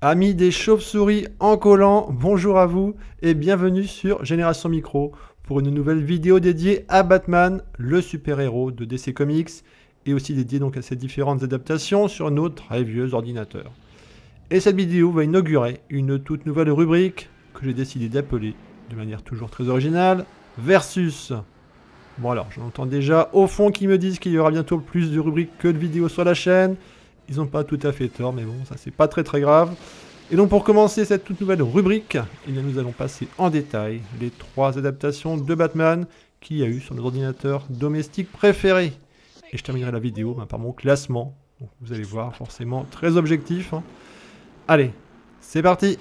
Amis des chauves-souris en collant, bonjour à vous et bienvenue sur Génération Micro pour une nouvelle vidéo dédiée à Batman, le super-héros de DC Comics et aussi dédiée donc à ses différentes adaptations sur nos très vieux ordinateurs. Et cette vidéo va inaugurer une toute nouvelle rubrique que j'ai décidé d'appeler, de manière toujours très originale, Versus. Bon alors, j'entends déjà au fond qui me disent qu'il y aura bientôt plus de rubriques que de vidéos sur la chaîne, ils n'ont pas tout à fait tort, mais bon, ça c'est pas très très grave. Et donc pour commencer cette toute nouvelle rubrique, eh nous allons passer en détail les trois adaptations de Batman qui a eu sur nos ordinateurs domestiques préférés. Et je terminerai la vidéo ben, par mon classement. vous allez voir, forcément très objectif. Hein. Allez, c'est parti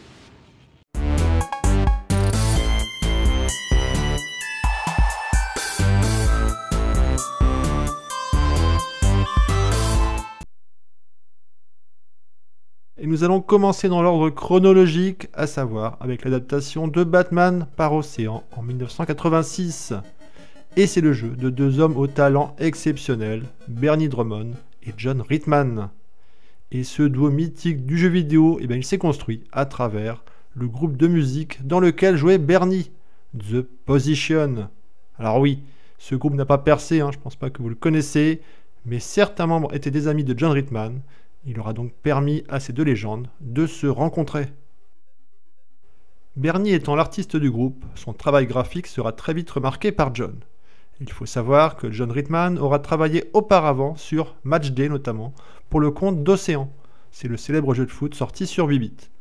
nous allons commencer dans l'ordre chronologique, à savoir avec l'adaptation de Batman par Océan en 1986. Et c'est le jeu de deux hommes au talent exceptionnel, Bernie Drummond et John Ritman. Et ce duo mythique du jeu vidéo, eh bien, il s'est construit à travers le groupe de musique dans lequel jouait Bernie, The Position. Alors oui, ce groupe n'a pas percé, hein, je ne pense pas que vous le connaissez, mais certains membres étaient des amis de John Ritman il aura donc permis à ces deux légendes de se rencontrer. Bernie étant l'artiste du groupe, son travail graphique sera très vite remarqué par John. Il faut savoir que John Ritman aura travaillé auparavant sur Match Day notamment, pour le compte d'Océan. C'est le célèbre jeu de foot sorti sur 8 bit.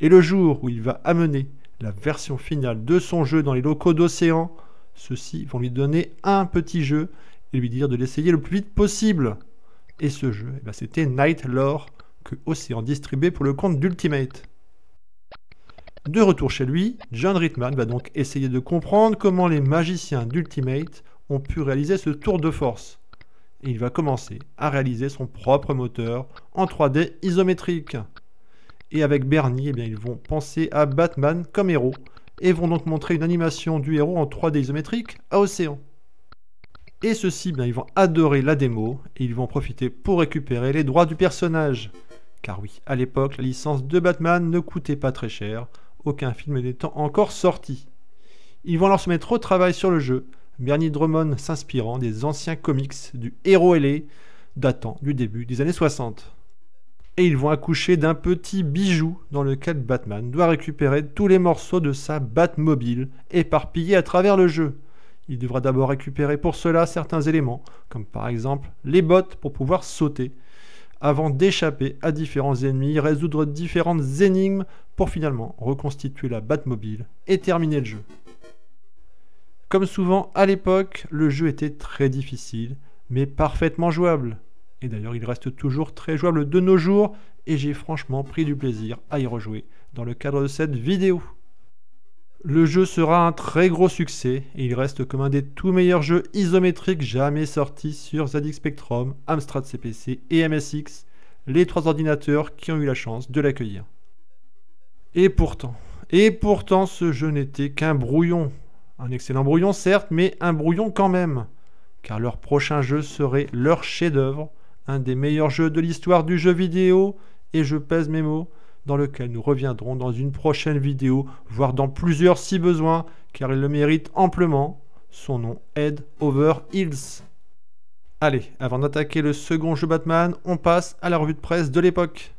Et le jour où il va amener la version finale de son jeu dans les locaux d'Océan, ceux-ci vont lui donner un petit jeu et lui dire de l'essayer le plus vite possible. Et ce jeu, eh ben, c'était Night Lore que Océan distribuait pour le compte d'Ultimate. De retour chez lui, John Ritman va donc essayer de comprendre comment les magiciens d'Ultimate ont pu réaliser ce tour de force. Et il va commencer à réaliser son propre moteur en 3D isométrique. Et avec Bernie, eh bien, ils vont penser à Batman comme héros et vont donc montrer une animation du héros en 3D isométrique à Océan. Et ceux-ci, ils vont adorer la démo et ils vont profiter pour récupérer les droits du personnage. Car oui, à l'époque, la licence de Batman ne coûtait pas très cher, aucun film n'étant encore sorti. Ils vont alors se mettre au travail sur le jeu, Bernie Drummond s'inspirant des anciens comics du héros ailé datant du début des années 60. Et ils vont accoucher d'un petit bijou dans lequel Batman doit récupérer tous les morceaux de sa Batmobile éparpillés à travers le jeu. Il devra d'abord récupérer pour cela certains éléments, comme par exemple les bottes pour pouvoir sauter, avant d'échapper à différents ennemis, résoudre différentes énigmes pour finalement reconstituer la Batmobile et terminer le jeu. Comme souvent à l'époque, le jeu était très difficile, mais parfaitement jouable. Et d'ailleurs, il reste toujours très jouable de nos jours, et j'ai franchement pris du plaisir à y rejouer dans le cadre de cette vidéo. Le jeu sera un très gros succès et il reste comme un des tout meilleurs jeux isométriques jamais sortis sur ZX Spectrum, Amstrad CPC et MSX, les trois ordinateurs qui ont eu la chance de l'accueillir. Et pourtant, et pourtant ce jeu n'était qu'un brouillon. Un excellent brouillon certes, mais un brouillon quand même. Car leur prochain jeu serait leur chef-d'œuvre, un des meilleurs jeux de l'histoire du jeu vidéo, et je pèse mes mots, dans lequel nous reviendrons dans une prochaine vidéo, voire dans plusieurs si besoin, car il le mérite amplement. Son nom Head Over Hills. Allez, avant d'attaquer le second jeu Batman, on passe à la revue de presse de l'époque.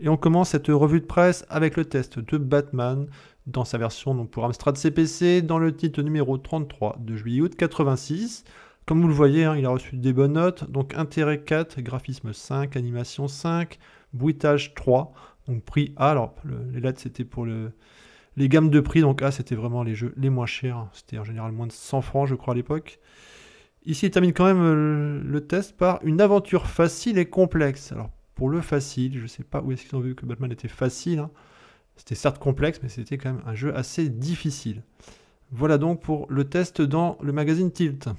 Et on commence cette revue de presse avec le test de Batman dans sa version pour Amstrad CPC dans le titre numéro 33 de juillet-août 86. Comme vous le voyez, hein, il a reçu des bonnes notes, donc intérêt 4, graphisme 5, animation 5, bruitage 3. Donc prix A, alors les lettres c'était pour les gammes de prix, donc A c'était vraiment les jeux les moins chers, c'était en général moins de 100 francs je crois à l'époque. Ici il termine quand même euh, le, test par une aventure facile et complexe. Alors pour le facile, je ne sais pas où est-ce qu'ils ont vu que Batman était facile, hein. c'était certes complexe mais c'était quand même un jeu assez difficile. Voilà donc pour le test dans le magazine Tilt.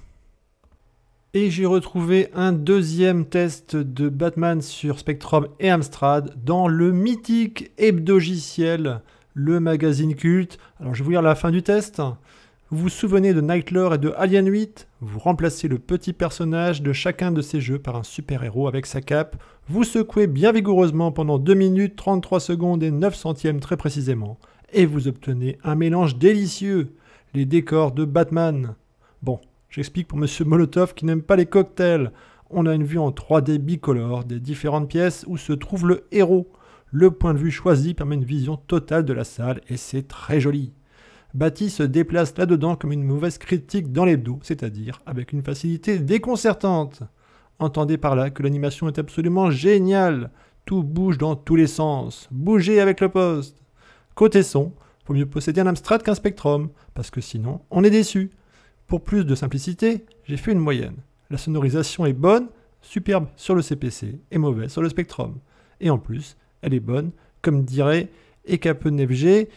Et j'ai retrouvé un deuxième test de Batman sur Spectrum et Amstrad dans le mythique hebdogiciel, le magazine culte. Alors je vais vous lire la fin du test. Vous vous souvenez de Nightlore et de Alien 8 Vous remplacez le petit personnage de chacun de ces jeux par un super-héros avec sa cape. Vous secouez bien vigoureusement pendant 2 minutes 33 secondes et 9 centièmes très précisément. Et vous obtenez un mélange délicieux. Les décors de Batman. Bon, J'explique pour monsieur Molotov qui n'aime pas les cocktails. On a une vue en 3D bicolore des différentes pièces où se trouve le héros. Le point de vue choisi permet une vision totale de la salle et c'est très joli. Batty se déplace là-dedans comme une mauvaise critique dans les l'hebdo, c'est-à-dire avec une facilité déconcertante. Entendez par là que l'animation est absolument géniale. Tout bouge dans tous les sens. Bougez avec le poste. Côté son, faut mieux posséder un Amstrad qu'un Spectrum, parce que sinon, on est déçu. Pour plus de simplicité, j'ai fait une moyenne. La sonorisation est bonne, superbe sur le CPC et mauvaise sur le Spectrum. Et en plus, elle est bonne, comme dirait Ekapenefg,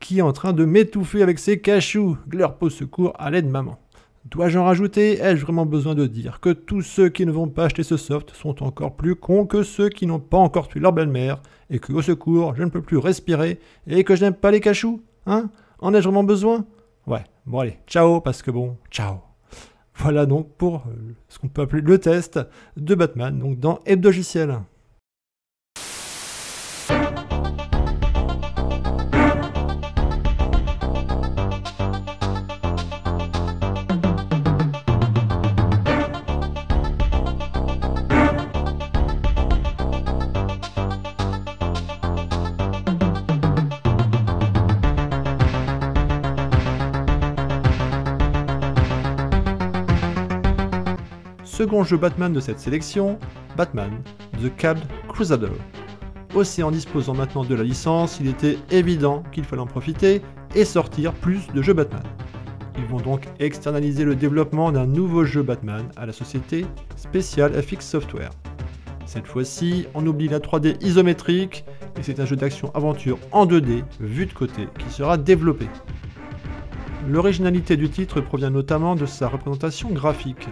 qui est en train de m'étouffer avec ses cachous. peau secours à l'aide maman. Dois-je en rajouter Ai-je vraiment besoin de dire que tous ceux qui ne vont pas acheter ce soft sont encore plus cons que ceux qui n'ont pas encore tué leur belle-mère Et que, au secours, je ne peux plus respirer et que je n'aime pas les cachous Hein En ai-je vraiment besoin Bon allez, ciao, parce que bon, ciao. Voilà donc pour euh, ce qu'on peut appeler le test de Batman, donc dans Logiciel. second jeu Batman de cette sélection, Batman The Cab Crusader. Aussi en disposant maintenant de la licence, il était évident qu'il fallait en profiter et sortir plus de jeux Batman. Ils vont donc externaliser le développement d'un nouveau jeu Batman à la société Special FX Software. Cette fois-ci, on oublie la 3D isométrique et c'est un jeu d'action-aventure en 2D, vu de côté, qui sera développé. L'originalité du titre provient notamment de sa représentation graphique.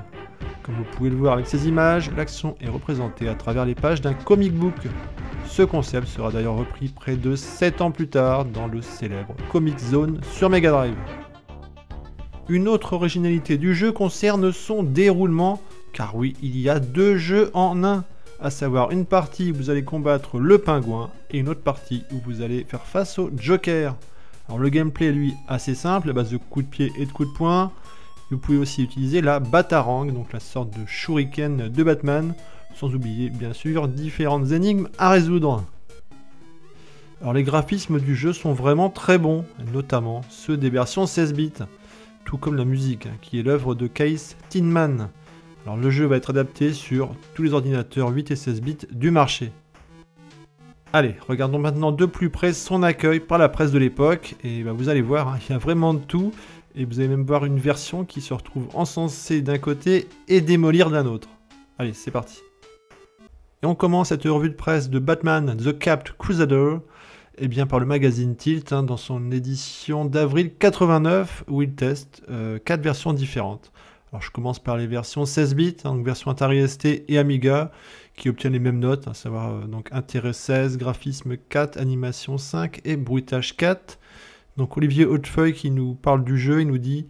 Comme vous pouvez le voir avec ces images, l'action est représentée à travers les pages d'un comic book. Ce concept sera d'ailleurs repris près de 7 ans plus tard dans le célèbre Comic Zone sur Mega Drive. Une autre originalité du jeu concerne son déroulement, car oui, il y a deux jeux en un, à savoir une partie où vous allez combattre le pingouin et une autre partie où vous allez faire face au Joker. Alors le gameplay lui assez simple, à base de coups de pied et de coups de poing. Vous pouvez aussi utiliser la Batarang, donc la sorte de shuriken de Batman, sans oublier bien sûr différentes énigmes à résoudre. Alors les graphismes du jeu sont vraiment très bons, notamment ceux des versions 16 bits, tout comme la musique, hein, qui est l'œuvre de Keith Tinman. Alors le jeu va être adapté sur tous les ordinateurs 8 et 16 bits du marché. Allez, regardons maintenant de plus près son accueil par la presse de l'époque, et bah, vous allez voir, hein, il y a vraiment de tout, et vous allez même voir une version qui se retrouve encensée d'un côté et démolir d'un autre. Allez, c'est parti. Et on commence cette revue de presse de Batman The Capped Crusader eh bien, par le magazine Tilt hein, dans son édition d'avril 89 où il teste 4 euh, quatre versions différentes. Alors je commence par les versions 16 bits, hein, donc version Atari ST et Amiga, qui obtiennent les mêmes notes, hein, à savoir euh, donc intérêt 16, graphisme 4, animation 5 et bruitage 4. Donc Olivier Hautefeuille qui nous parle du jeu, il nous dit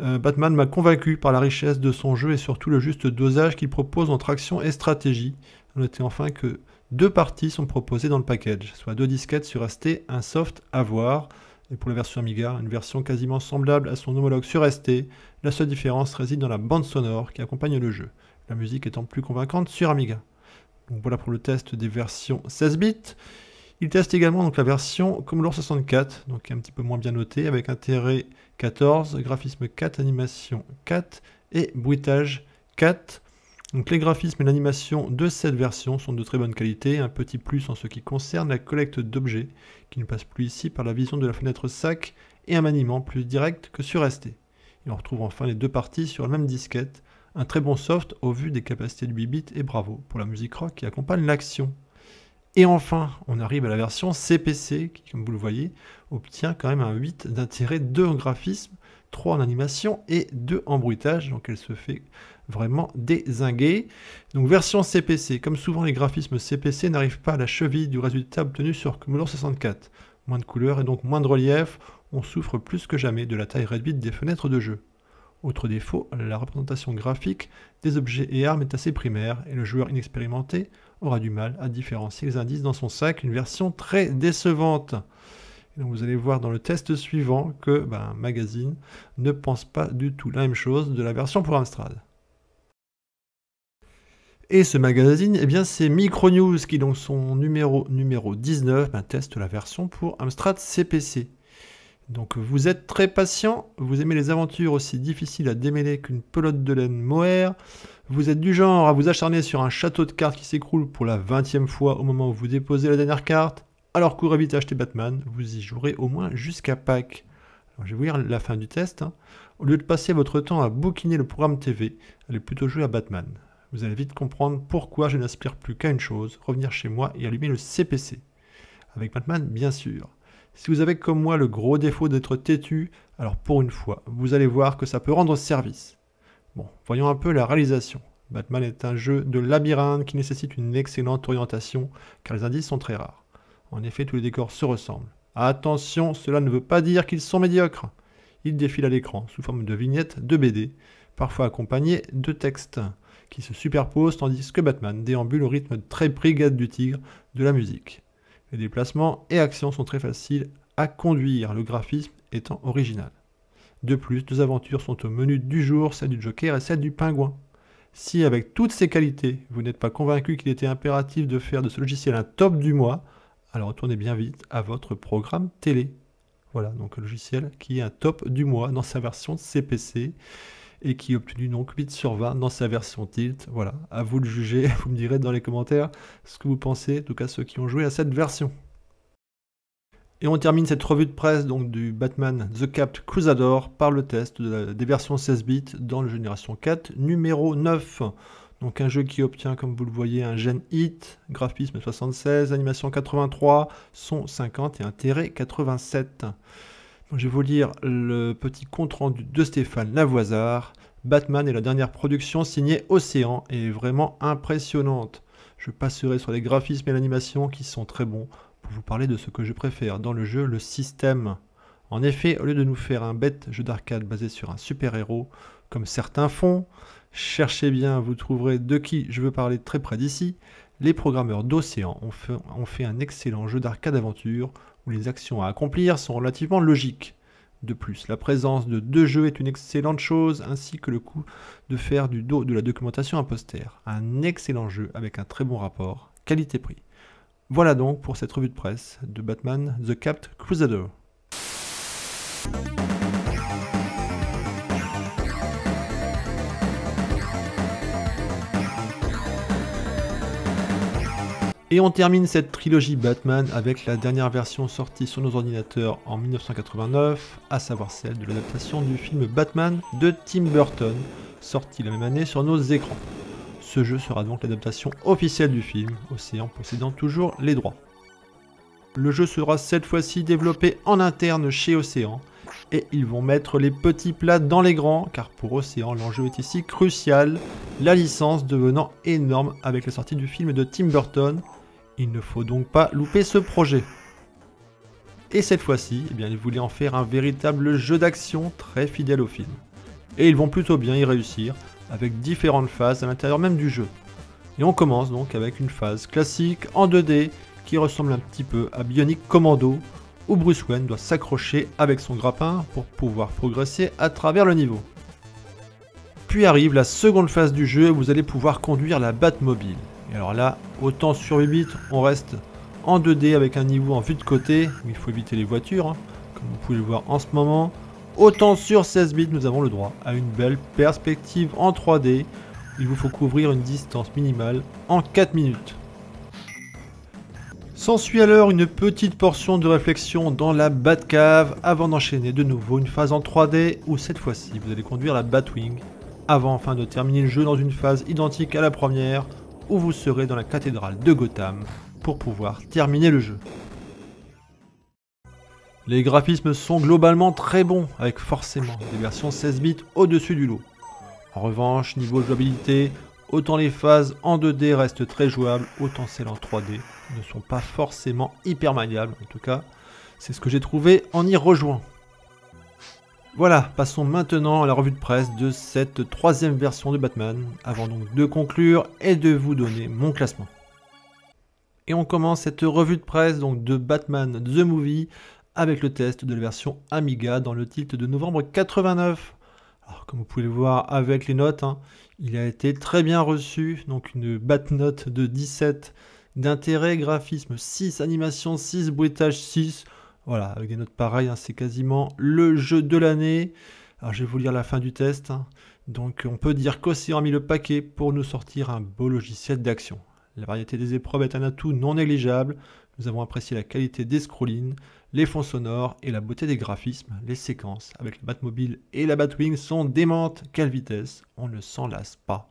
euh, Batman m'a convaincu par la richesse de son jeu et surtout le juste dosage qu'il propose entre action et stratégie. Notez enfin que deux parties sont proposées dans le package, soit deux disquettes sur ST, un soft à voir, et pour la version Amiga, une version quasiment semblable à son homologue sur ST. La seule différence réside dans la bande sonore qui accompagne le jeu, la musique étant plus convaincante sur Amiga. Donc voilà pour le test des versions 16 bits. Il teste également donc, la version Commodore 64, donc un petit peu moins bien notée, avec intérêt 14, e graphisme 4, animation 4 et bruitage 4. les graphismes et l'animation de cette version sont de très bonne qualité, un petit plus en ce qui concerne la collecte d'objets, qui ne passe plus ici par la vision de la fenêtre SAC et un maniement plus direct que sur ST. Et on retrouve enfin les deux parties sur la même disquette, un très bon soft au vu des capacités de 8 et bravo pour la musique rock qui accompagne l'action. Et enfin, on arrive à la version CPC, qui, comme vous le voyez, obtient quand même un 8 d'intérêt, 2 en graphisme, 3 en animation et 2 en bruitage. Donc elle se fait vraiment dézinguer. Donc version CPC, comme souvent les graphismes CPC n'arrivent pas à la cheville du résultat obtenu sur Commodore 64. Moins de couleurs et donc moins de relief, on souffre plus que jamais de la taille réduite des fenêtres de jeu. Autre défaut, la représentation graphique des objets et armes est assez primaire et le joueur inexpérimenté aura du mal à différencier les indices dans son sac, une version très décevante. vous allez voir dans le test suivant que ben, Magazine ne pense pas du tout la même chose de la version pour Amstrad. Et ce magazine, eh bien c'est Micronews qui, dans son numéro, numéro 19, ben, teste la version pour Amstrad CPC. Donc vous êtes très patient, vous aimez les aventures aussi difficiles à démêler qu'une pelote de laine mohair, vous êtes du genre à vous acharner sur un château de cartes qui s'écroule pour la vingtième fois au moment où vous déposez la dernière carte, alors courez vite acheter Batman, vous y jouerez au moins jusqu'à Pâques. je vais vous lire la fin du test. Hein. Au lieu de passer votre temps à bouquiner le programme TV, allez plutôt jouer à Batman. Vous allez vite comprendre pourquoi je n'aspire plus qu'à une chose, revenir chez moi et allumer le CPC. Avec Batman, bien sûr. Si vous avez comme moi le gros défaut d'être têtu, alors pour une fois, vous allez voir que ça peut rendre service. Bon, voyons un peu la réalisation. Batman est un jeu de labyrinthe qui nécessite une excellente orientation, car les indices sont très rares. En effet, tous les décors se ressemblent. Attention, cela ne veut pas dire qu'ils sont médiocres. Ils défilent à l'écran sous forme de vignettes de BD, parfois accompagnées de textes qui se superposent tandis que Batman déambule au rythme très brigade du tigre de la musique. Les déplacements et actions sont très faciles à conduire, le graphisme étant original. De plus, deux aventures sont au menu du jour, celle du Joker et celle du Pingouin. Si avec toutes ces qualités, vous n'êtes pas convaincu qu'il était impératif de faire de ce logiciel un top du mois, alors retournez bien vite à votre programme télé. Voilà, donc le logiciel qui est un top du mois dans sa version CPC et qui a obtenu donc 8 sur 20 dans sa version tilt. Voilà, à vous de juger, vous me direz dans les commentaires ce que vous pensez, en tout cas ceux qui ont joué à cette version. Et on termine cette revue de presse donc, du Batman The Cap Crusader par le test des versions 16 bits dans la génération 4, numéro 9. Donc un jeu qui obtient, comme vous le voyez, un gen hit, graphisme 76, animation 83, son 50 et intérêt 87. Je vais vous lire le petit compte-rendu de Stéphane Lavoisard. Batman est la dernière production signée Océan et est vraiment impressionnante. Je passerai sur les graphismes et l'animation qui sont très bons pour vous parler de ce que je préfère dans le jeu, le système. En effet, au lieu de nous faire un bête jeu d'arcade basé sur un super-héros, comme certains font, cherchez bien, vous trouverez de qui je veux parler très près d'ici, les programmeurs d'Océan ont, fait un excellent jeu d'arcade aventure où les actions à accomplir sont relativement logiques. De plus, la présence de deux jeux est une excellente chose, ainsi que le coût de faire du dos de la documentation imposter. Un excellent jeu avec un très bon rapport qualité-prix. Voilà donc pour cette revue de presse de Batman The Capt Crusader. Et on termine cette trilogie Batman avec la dernière version sortie sur nos ordinateurs en 1989, à savoir celle de l'adaptation du film Batman de Tim Burton, sorti la même année sur nos écrans. Ce jeu sera donc l'adaptation officielle du film, Océan possédant toujours les droits. Le jeu sera cette fois-ci développé en interne chez Océan, et ils vont mettre les petits plats dans les grands, car pour Océan, l'enjeu est ici crucial, la licence devenant énorme avec la sortie du film de Tim Burton, il ne faut donc pas louper ce projet. Et cette fois-ci, eh ils voulaient en faire un véritable jeu d'action très fidèle au film. Et ils vont plutôt bien y réussir, avec différentes phases à l'intérieur même du jeu. Et on commence donc avec une phase classique en 2D qui ressemble un petit peu à Bionic Commando, où Bruce Wayne doit s'accrocher avec son grappin pour pouvoir progresser à travers le niveau. Puis arrive la seconde phase du jeu où vous allez pouvoir conduire la Batmobile. Et alors là, autant sur 8 bits, on reste en 2D avec un niveau en vue de côté, où il faut éviter les voitures, hein, comme vous pouvez le voir en ce moment. Autant sur 16 bits, nous avons le droit à une belle perspective en 3D. Il vous faut couvrir une distance minimale en 4 minutes. S'ensuit alors une petite portion de réflexion dans la Batcave avant d'enchaîner de nouveau une phase en 3D où cette fois-ci vous allez conduire la Batwing avant enfin de terminer le jeu dans une phase identique à la première où vous serez dans la cathédrale de Gotham pour pouvoir terminer le jeu. Les graphismes sont globalement très bons, avec forcément des versions 16 bits au-dessus du lot. En revanche, niveau jouabilité, autant les phases en 2D restent très jouables, autant celles en 3D ne sont pas forcément hyper maniables, en tout cas, c'est ce que j'ai trouvé en y rejoignant. Voilà, passons maintenant à la revue de presse de cette troisième version de Batman, avant donc de conclure et de vous donner mon classement. Et on commence cette revue de presse donc de Batman The Movie avec le test de la version Amiga dans le tilt de novembre 89. Alors comme vous pouvez le voir avec les notes, hein, il a été très bien reçu, donc une note de 17 d'intérêt, graphisme 6, animation 6, bruitage 6, voilà, avec des notes pareilles, hein, c'est quasiment le jeu de l'année. Alors je vais vous lire la fin du test. Hein. Donc on peut dire qu'Océan a mis le paquet pour nous sortir un beau logiciel d'action. La variété des épreuves est un atout non négligeable. Nous avons apprécié la qualité des scrollings, les fonds sonores et la beauté des graphismes. Les séquences avec la Batmobile et la Batwing sont démentes. Quelle vitesse On ne s'en lasse pas.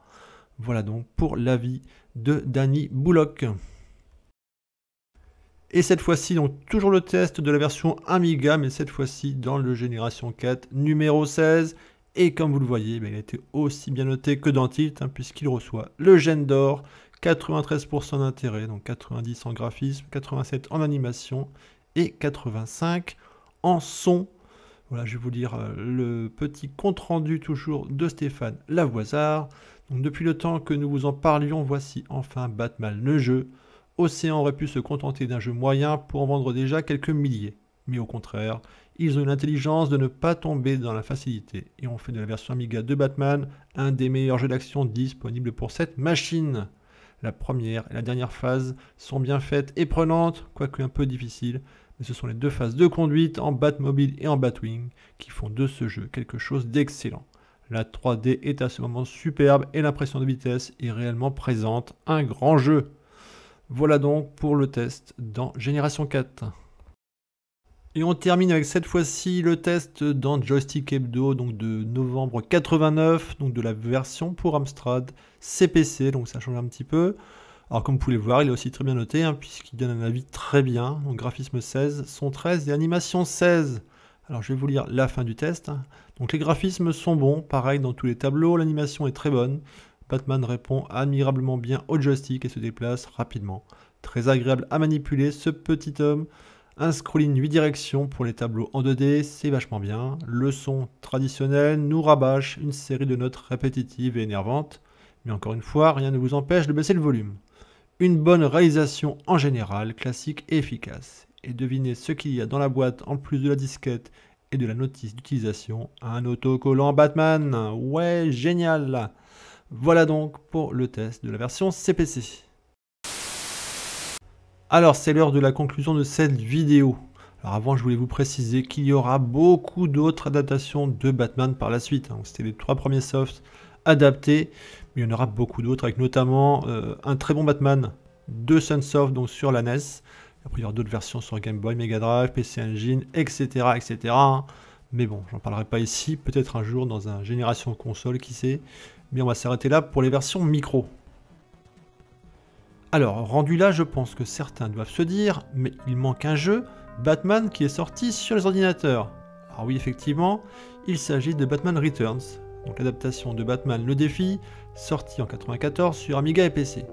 Voilà donc pour l'avis de Danny Bullock. Et cette fois-ci, donc toujours le test de la version Amiga, mais cette fois-ci dans le Génération 4 numéro 16. Et comme vous le voyez, ben, il a été aussi bien noté que dans Tilt, hein, puisqu'il reçoit le gène d'or, 93% d'intérêt, donc 90 en graphisme, 87 en animation et 85 en son. Voilà, je vais vous lire euh, le petit compte-rendu toujours de Stéphane Lavoisard. depuis le temps que nous vous en parlions, voici enfin Batman le jeu. Océan aurait pu se contenter d'un jeu moyen pour en vendre déjà quelques milliers. Mais au contraire, ils ont l'intelligence de ne pas tomber dans la facilité et ont fait de la version Amiga de Batman un des meilleurs jeux d'action disponibles pour cette machine. La première et la dernière phase sont bien faites et prenantes, quoique un peu difficiles, mais ce sont les deux phases de conduite en Batmobile et en Batwing qui font de ce jeu quelque chose d'excellent. La 3D est à ce moment superbe et l'impression de vitesse est réellement présente, un grand jeu. Voilà donc pour le test dans Génération 4. Et on termine avec cette fois-ci le test dans Joystick Hebdo, donc de novembre 89, donc de la version pour Amstrad CPC, donc ça change un petit peu. Alors comme vous pouvez le voir, il est aussi très bien noté, hein, puisqu'il donne un avis très bien, donc graphisme 16, son 13 et animation 16. Alors je vais vous lire la fin du test. Hein. Donc les graphismes sont bons, pareil dans tous les tableaux, l'animation est très bonne. Batman répond admirablement bien au joystick et se déplace rapidement. Très agréable à manipuler ce petit homme. Un scrolling 8 directions pour les tableaux en 2D, c'est vachement bien. Le son traditionnel nous rabâche une série de notes répétitives et énervantes. Mais encore une fois, rien ne vous empêche de baisser le volume. Une bonne réalisation en général, classique et efficace. Et devinez ce qu'il y a dans la boîte en plus de la disquette et de la notice d'utilisation. Un autocollant Batman. Ouais, génial voilà donc pour le test de la version CPC. Alors c'est l'heure de la conclusion de cette vidéo. Alors avant je voulais vous préciser qu'il y aura beaucoup d'autres adaptations de Batman par la suite. Hein. C'était les trois premiers softs adaptés, mais il y en aura beaucoup d'autres avec notamment euh, un très bon Batman de Sunsoft donc sur la NES. Après il y aura d'autres versions sur Game Boy, Mega Drive, PC Engine, etc. etc. Hein. Mais bon, j'en parlerai pas ici, peut-être un jour dans un génération console, qui sait. Mais on va s'arrêter là pour les versions micro. Alors, rendu là, je pense que certains doivent se dire, mais il manque un jeu, Batman qui est sorti sur les ordinateurs. Alors ah oui, effectivement, il s'agit de Batman Returns, donc l'adaptation de Batman le défi, sorti en 94 sur Amiga et PC.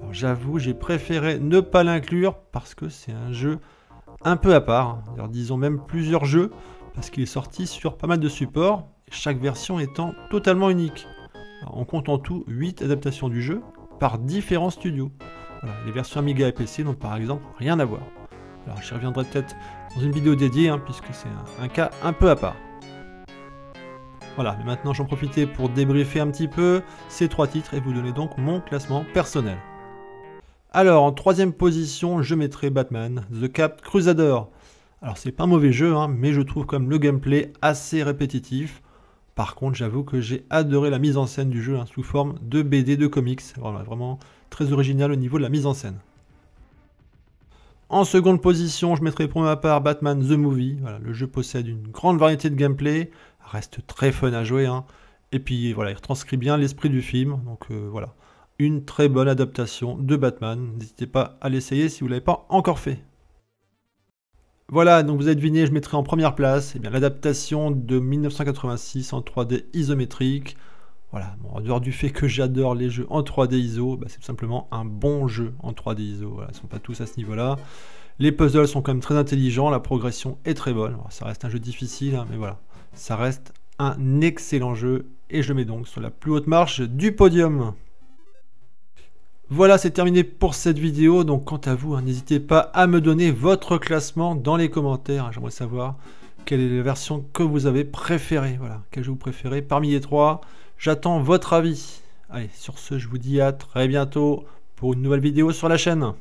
Alors j'avoue, j'ai préféré ne pas l'inclure parce que c'est un jeu un peu à part, alors, disons même plusieurs jeux, parce qu'il est sorti sur pas mal de supports, chaque version étant totalement unique on compte en tout 8 adaptations du jeu par différents studios. les versions Amiga et PC n'ont par exemple rien à voir. Alors j'y reviendrai peut-être dans une vidéo dédiée, hein, puisque c'est un, cas un peu à part. Voilà, mais maintenant j'en profitais pour débriefer un petit peu ces trois titres et vous donner donc mon classement personnel. Alors en troisième position, je mettrai Batman, The Cap Crusader. Alors c'est pas un mauvais jeu, hein, mais je trouve comme le gameplay assez répétitif par contre, j'avoue que j'ai adoré la mise en scène du jeu hein, sous forme de BD de comics. Voilà, vraiment très original au niveau de la mise en scène. En seconde position, je mettrai pour ma part Batman The Movie. le jeu possède une grande variété de gameplay, reste très fun à jouer. Hein. Et puis voilà, il transcrit bien l'esprit du film. Donc euh, voilà, une très bonne adaptation de Batman. N'hésitez pas à l'essayer si vous ne l'avez pas encore fait. Voilà, donc vous avez deviné, je mettrai en première place eh l'adaptation de 1986 en 3D isométrique. Voilà, en dehors du fait que j'adore les jeux en 3D ISO, bah, c'est tout simplement un bon jeu en 3D ISO. Voilà, ils ne sont pas tous à ce niveau-là. Les puzzles sont quand même très intelligents, la progression est très bonne. ça reste un jeu difficile, hein, mais voilà, ça reste un excellent jeu et je le mets donc sur la plus haute marche du podium. Voilà, c'est terminé pour cette vidéo. Donc, quant à vous, hein, n'hésitez pas à me donner votre classement dans les commentaires. J'aimerais savoir quelle est la version que vous avez préférée. Voilà, quel vous préférez parmi les trois. J'attends votre avis. Allez, sur ce, je vous dis à très bientôt pour une nouvelle vidéo sur la chaîne.